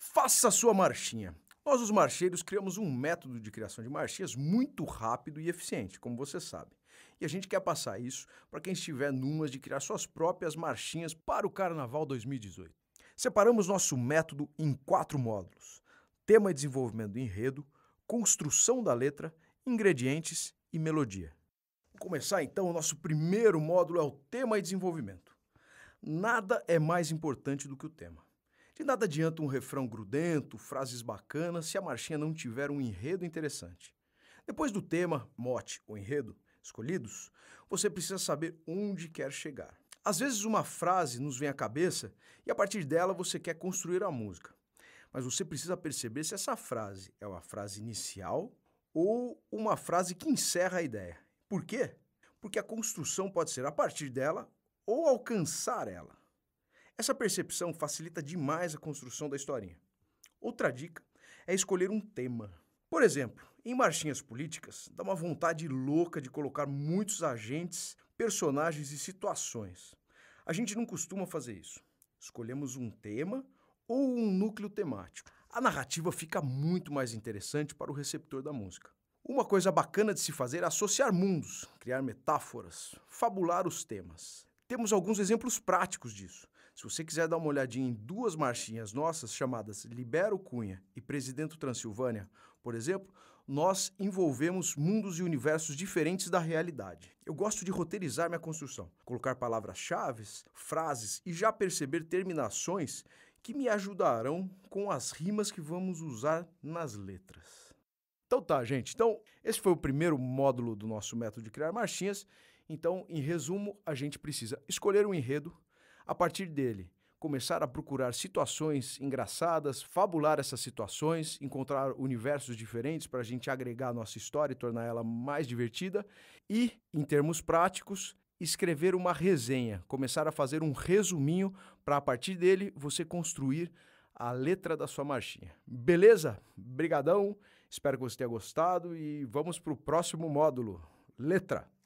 Faça a sua marchinha. Nós, os marcheiros, criamos um método de criação de marchinhas muito rápido e eficiente, como você sabe. E a gente quer passar isso para quem estiver numas de criar suas próprias marchinhas para o Carnaval 2018. Separamos nosso método em quatro módulos: tema e desenvolvimento do enredo, construção da letra, ingredientes e melodia. Vamos começar então o nosso primeiro módulo é o tema e desenvolvimento. Nada é mais importante do que o tema. De nada adianta um refrão grudento, frases bacanas, se a marchinha não tiver um enredo interessante. Depois do tema, mote ou enredo escolhidos, você precisa saber onde quer chegar. Às vezes uma frase nos vem à cabeça e a partir dela você quer construir a música. Mas você precisa perceber se essa frase é uma frase inicial ou uma frase que encerra a ideia. Por quê? Porque a construção pode ser a partir dela ou alcançar ela. Essa percepção facilita demais a construção da historinha. Outra dica é escolher um tema. Por exemplo, em marchinhas políticas, dá uma vontade louca de colocar muitos agentes, personagens e situações. A gente não costuma fazer isso. Escolhemos um tema ou um núcleo temático. A narrativa fica muito mais interessante para o receptor da música. Uma coisa bacana de se fazer é associar mundos, criar metáforas, fabular os temas. Temos alguns exemplos práticos disso. Se você quiser dar uma olhadinha em duas marchinhas nossas chamadas Libero Cunha e Presidente Transilvânia, por exemplo, nós envolvemos mundos e universos diferentes da realidade. Eu gosto de roteirizar minha construção, colocar palavras-chave, frases e já perceber terminações que me ajudarão com as rimas que vamos usar nas letras. Então tá, gente. Então, esse foi o primeiro módulo do nosso método de criar marchinhas. Então, em resumo, a gente precisa escolher um enredo, a partir dele, começar a procurar situações engraçadas, fabular essas situações, encontrar universos diferentes para a gente agregar a nossa história e tornar ela mais divertida. E, em termos práticos, escrever uma resenha, começar a fazer um resuminho para a partir dele você construir a letra da sua marchinha. Beleza? Brigadão. Espero que você tenha gostado e vamos para o próximo módulo. Letra.